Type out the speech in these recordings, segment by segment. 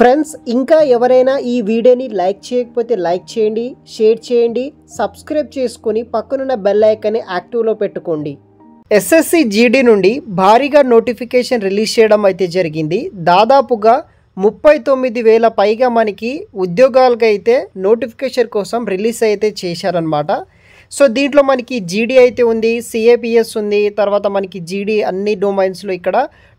friends ఇంకా ఎవరైనా ఈ వీడియోని లైక్ చేయకపోతే లైక్ చేయండి షేర్ చేయండి సబ్స్క్రైబ్ చేసుకొని పక్కనున్న బెల్ ఐకాన్ని యాక్టివ్లో పెట్టుకోండి ఎస్ఎస్సి జీడీ నుండి భారీగా నోటిఫికేషన్ రిలీజ్ చేయడం అయితే జరిగింది దాదాపుగా ముప్పై తొమ్మిది వేల పైగా మనకి ఉద్యోగాలకైతే నోటిఫికేషన్ కోసం రిలీజ్ అయితే చేశారనమాట సో దీంట్లో మనకి జీడీ అయితే ఉంది సిఏపిఎస్ ఉంది తర్వాత మనకి జీడీ అన్ని డొమైన్స్లో ఇక్కడ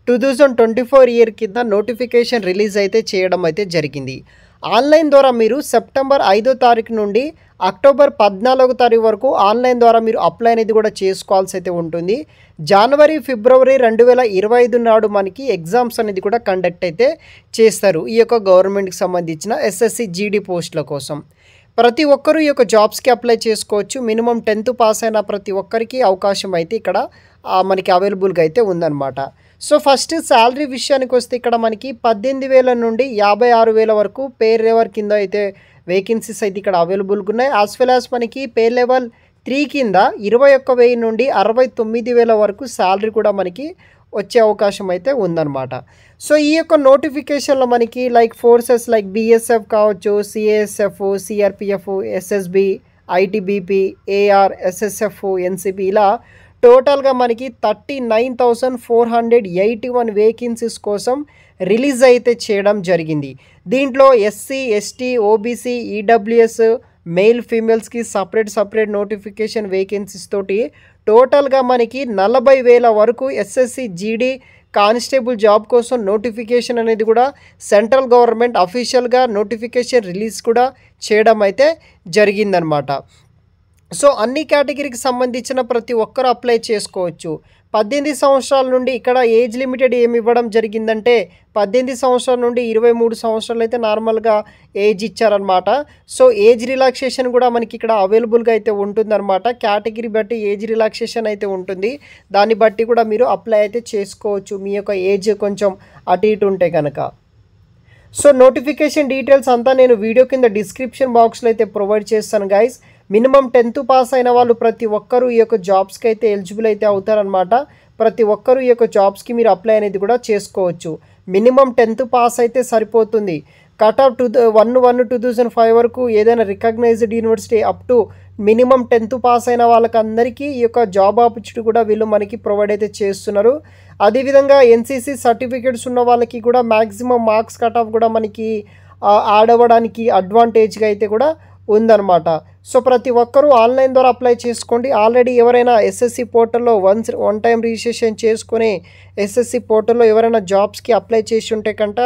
two thousand twenty four year కింద నోటిఫికేషన్ రిలీజ్ అయితే చేయడం అయితే జరిగింది ఆన్లైన్ ద్వారా మీరు సెప్టెంబర్ ఐదో తారీఖు నుండి అక్టోబర్ పద్నాలుగో తారీఖు వరకు ఆన్లైన్ ద్వారా మీరు అప్లై అనేది కూడా చేసుకోవాల్సి అయితే ఉంటుంది జనవరి ఫిబ్రవరి రెండు వేల ఇరవై ఐదు నాడు మనకి ఎగ్జామ్స్ అనేది కూడా కండక్ట్ అయితే చేస్తారు ఈ యొక్క గవర్నమెంట్కి సంబంధించిన ఎస్ఎస్సి జీడీ పోస్టుల కోసం ప్రతి ఒక్కరూ ఈ యొక్క జాబ్స్కి అప్లై చేసుకోవచ్చు మినిమం టెన్త్ పాస్ అయిన ప్రతి ఒక్కరికి అవకాశం అయితే ఇక్కడ మనకి అవైలబుల్గా అయితే ఉందన్నమాట సో ఫస్ట్ శాలరీ విషయానికి వస్తే ఇక్కడ మనకి పద్దెనిమిది వేల నుండి యాభై ఆరు వేల వరకు పే లెవర్ కింద అయితే వేకెన్సీస్ అయితే ఇక్కడ అవైలబుల్గా ఉన్నాయి యాజ్ వెల్ యాజ్ మనకి పే లెవెల్ త్రీ కింద ఇరవై ఒక్క వెయ్యి నుండి అరవై తొమ్మిది వేల వరకు శాలరీ కూడా మనకి వచ్చే అవకాశం అయితే ఉందన్నమాట సో ఈ యొక్క నోటిఫికేషన్లో మనకి లైక్ ఫోర్సెస్ లైక్ బీఎస్ఎఫ్ కావచ్చు CASF CRPF SSB ITBP AR SSF NCP ఇలా టోటల్గా మనకి thirty nine thousand four hundred eighty one vacancies కోసం రిలీజ్ అయితే చేయడం జరిగింది దీంట్లో SC ST OBC EWS male ఫీమేల్స్కి సపరేట్ సపరేట్ నోటిఫికేషన్ వేకెన్సీస్ తోటి టోటల్గా మనకి నలభై వేల వరకు ఎస్ఎస్సి జీడీ కానిస్టేబుల్ జాబ్ కోసం నోటిఫికేషన్ అనేది కూడా సెంట్రల్ గవర్నమెంట్ అఫీషియల్గా నోటిఫికేషన్ రిలీజ్ కూడా చేయడం అయితే జరిగిందనమాట సో అన్ని కేటగిరీకి సంబంధించిన ప్రతి ఒక్కరు అప్లై చేసుకోవచ్చు పద్దెనిమిది సంవత్సరాల నుండి ఇక్కడ ఏజ్ లిమిటెడ్ ఏమి ఇవ్వడం జరిగిందంటే పద్దెనిమిది సంవత్సరాల నుండి ఇరవై మూడు సంవత్సరాలు అయితే నార్మల్గా ఏజ్ ఇచ్చారనమాట సో ఏజ్ రిలాక్సేషన్ కూడా మనకి ఇక్కడ అవైలబుల్గా అయితే ఉంటుందన్నమాట కేటగిరీ బట్టి ఏజ్ రిలాక్సేషన్ అయితే ఉంటుంది దాన్ని బట్టి కూడా మీరు అప్లై అయితే చేసుకోవచ్చు మీ యొక్క ఏజ్ కొంచెం అటు ఇటు ఉంటే కనుక సో నోటిఫికేషన్ డీటెయిల్స్ అంతా నేను వీడియో కింద డిస్క్రిప్షన్ బాక్స్లో అయితే ప్రొవైడ్ చేస్తాను గైస్ మినిమం టెన్త్ పాస్ అయిన వాళ్ళు ప్రతి ఒక్కరూ ఈ యొక్క జాబ్స్కి అయితే ఎలిజిబుల్ అయితే అవుతారనమాట ప్రతి ఒక్కరూ ఈ యొక్క జాబ్స్కి మీరు అప్లై అనేది కూడా చేసుకోవచ్చు మినిమం టెన్త్ పాస్ అయితే సరిపోతుంది cut off two one one two thousand five వరకు ఏదైనా recognised university up to minimum tenth pass అయిన వాళ్ళకందరికీ ఈ యొక్క జాబ్ ఆపర్చునిటీ కూడా వీళ్ళు మనకి ప్రొవైడ్ అయితే చేస్తున్నారు అదేవిధంగా ఎన్సీసీ సర్టిఫికేట్స్ ఉన్న వాళ్ళకి కూడా మ్యాక్సిమం మార్క్స్ కట్ ఆఫ్ కూడా మనకి ఆడవడానికి అడ్వాంటేజ్గా అయితే కూడా ఉందన్నమాట సో ప్రతి ఒక్కరూ ఆన్లైన్ ద్వారా అప్లై చేసుకోండి ఆల్రెడీ ఎవరైనా ఎస్ఎస్సి పోర్టల్లో వన్స్ వన్ టైం రిజిస్ట్రేషన్ చేసుకుని ఎస్ఎస్సి పోర్టల్లో ఎవరైనా జాబ్స్కి అప్లై చేసి ఉంటే కంట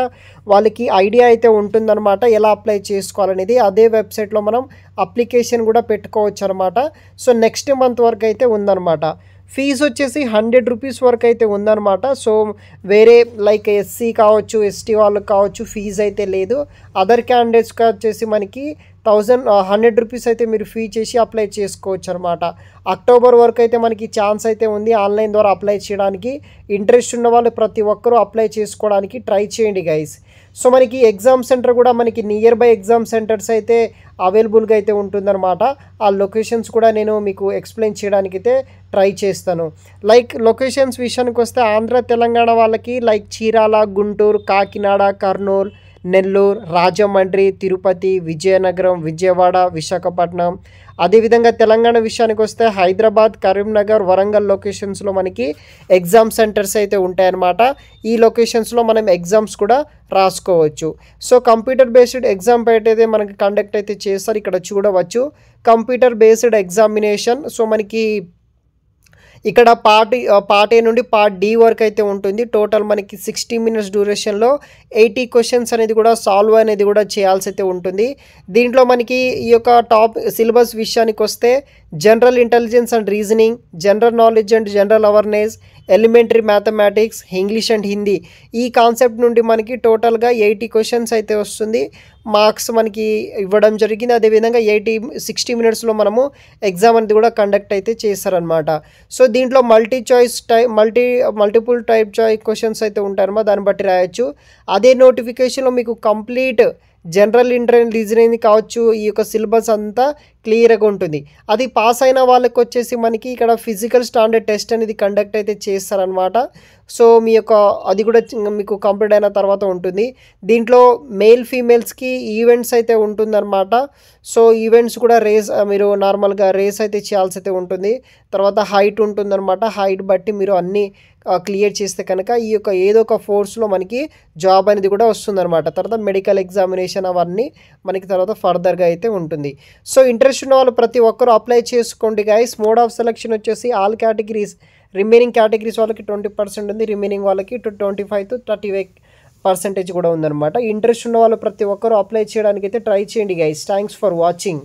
వాళ్ళకి ఐడియా అయితే ఉంటుందన్నమాట ఎలా అప్లై చేసుకోవాలనేది అదే వెబ్సైట్లో మనం అప్లికేషన్ కూడా పెట్టుకోవచ్చు అనమాట సో నెక్స్ట్ మంత్ వరకు అయితే ఉందన్నమాట ఫీజు వచ్చేసి హండ్రెడ్ రూపీస్ వరకు అయితే ఉందన్నమాట సో వేరే లైక్ ఎస్సీ కావచ్చు ఎస్టీ వాళ్ళకి కావచ్చు ఫీజు అయితే లేదు అదర్ క్యాండిడేట్స్కి వచ్చేసి మనకి థౌజండ్ హండ్రెడ్ రూపీస్ అయితే మీరు ఫీ చేసి అప్లై చేసుకోవచ్చు అనమాట అక్టోబర్ వరకు అయితే మనకి ఛాన్స్ అయితే ఉంది ఆన్లైన్ ద్వారా అప్లై చేయడానికి ఇంట్రెస్ట్ ఉన్న వాళ్ళు ప్రతి ఒక్కరూ అప్లై చేసుకోవడానికి ట్రై చేయండి గైస్ సో మనకి ఎగ్జామ్ సెంటర్ కూడా మనకి నియర్ బై ఎగ్జామ్ సెంటర్స్ అయితే అవైలబుల్గా అయితే ఉంటుందన్నమాట ఆ లొకేషన్స్ కూడా నేను మీకు ఎక్స్ప్లెయిన్ చేయడానికి అయితే ట్రై చేస్తాను లైక్ లొకేషన్స్ విషయానికి వస్తే ఆంధ్ర తెలంగాణ వాళ్ళకి లైక్ చీరాల గుంటూరు కాకినాడ కర్నూలు నెల్లూరు రాజమండ్రి తిరుపతి విజయనగరం విజయవాడ విశాఖపట్నం అదేవిధంగా తెలంగాణ విషయానికి వస్తే హైదరాబాద్ కరీంనగర్ వరంగల్ లొకేషన్స్లో మనకి ఎగ్జామ్ సెంటర్స్ అయితే ఉంటాయన్నమాట ఈ లొకేషన్స్లో మనం ఎగ్జామ్స్ కూడా రాసుకోవచ్చు సో కంప్యూటర్ బేస్డ్ ఎగ్జామ్ అయితే మనకి కండక్ట్ అయితే చేస్తారు ఇక్కడ చూడవచ్చు కంప్యూటర్ బేస్డ్ ఎగ్జామినేషన్ సో మనకి ఇక్కడ పార్ట్ పార్ట్ ఏ నుండి పార్ట్ డి వరకు అయితే ఉంటుంది టోటల్ మనకి సిక్స్టీ మినిట్స్ డ్యూరేషన్లో ఎయిటీ క్వశ్చన్స్ అనేది కూడా సాల్వ్ అనేది కూడా చేయాల్సి అయితే ఉంటుంది దీంట్లో మనకి ఈ యొక్క టాప్ సిలబస్ విషయానికి వస్తే general intelligence and reasoning general knowledge and general awareness elementary mathematics English and Hindi ఈ కాన్సెప్ట్ నుండి మనకి టోటల్గా ఎయిటీ క్వశ్చన్స్ అయితే వస్తుంది మార్క్స్ మనకి ఇవ్వడం జరిగింది అదేవిధంగా ఎయిటీ సిక్స్టీ మినిట్స్లో మనము ఎగ్జామ్ అనేది కూడా కండక్ట్ అయితే చేస్తారనమాట సో దీంట్లో multi choice type multi multiple type choice questions అయితే ఉంటారమ్మా దాన్ని బట్టి రాయొచ్చు అదే నోటిఫికేషన్లో మీకు కంప్లీట్ జనరల్ ఇంటర్ రీజనింగ్ కావచ్చు ఈ యొక్క సిలబస్ అంతా క్లియర్గా ఉంటుంది అది పాస్ అయిన వాళ్ళకి వచ్చేసి మనకి ఇక్కడ ఫిజికల్ స్టాండర్డ్ టెస్ట్ అనేది కండక్ట్ అయితే చేస్తారనమాట సో మీ యొక్క అది కూడా మీకు కంప్లీట్ అయిన తర్వాత ఉంటుంది దీంట్లో మేల్ ఫీమేల్స్కి ఈవెంట్స్ అయితే ఉంటుందన్నమాట సో ఈవెంట్స్ కూడా రేస్ మీరు నార్మల్గా రేస్ అయితే చేయాల్సి అయితే ఉంటుంది తర్వాత హైట్ ఉంటుందన్నమాట హైట్ బట్టి మీరు అన్నీ క్లియర్ చేస్తే కనుక ఈ యొక్క ఏదో ఒక ఫోర్స్లో మనకి జాబ్ అనేది కూడా వస్తుందన్నమాట తర్వాత మెడికల్ ఎగ్జామినేషన్ అవన్నీ మనకి తర్వాత ఫర్దర్గా అయితే ఉంటుంది సో ఇంటర్ తెలిసిన వాళ్ళు ప్రతి ఒక్కరు అప్లై చేసుకోండి గైస్ మోడ్ ఆఫ్ సెలక్షన్ వచ్చేసి ఆల్ కేటగిరీస్ రిమైనింగ్ కేటగిరీస్ వాళ్ళకి ట్వంటీ పర్సెంట్ ఉంది రిమైనింగ్ వాళ్ళకి to twenty five to thirty percentage కూడా ఉందన్నమాట ఇంట్రెస్ట్ ఉన్న వాళ్ళు ప్రతి ఒక్కరు అప్లై చేయడానికి అయితే ట్రై చేయండి గైస్ థ్యాంక్స్ ఫర్ వాచింగ్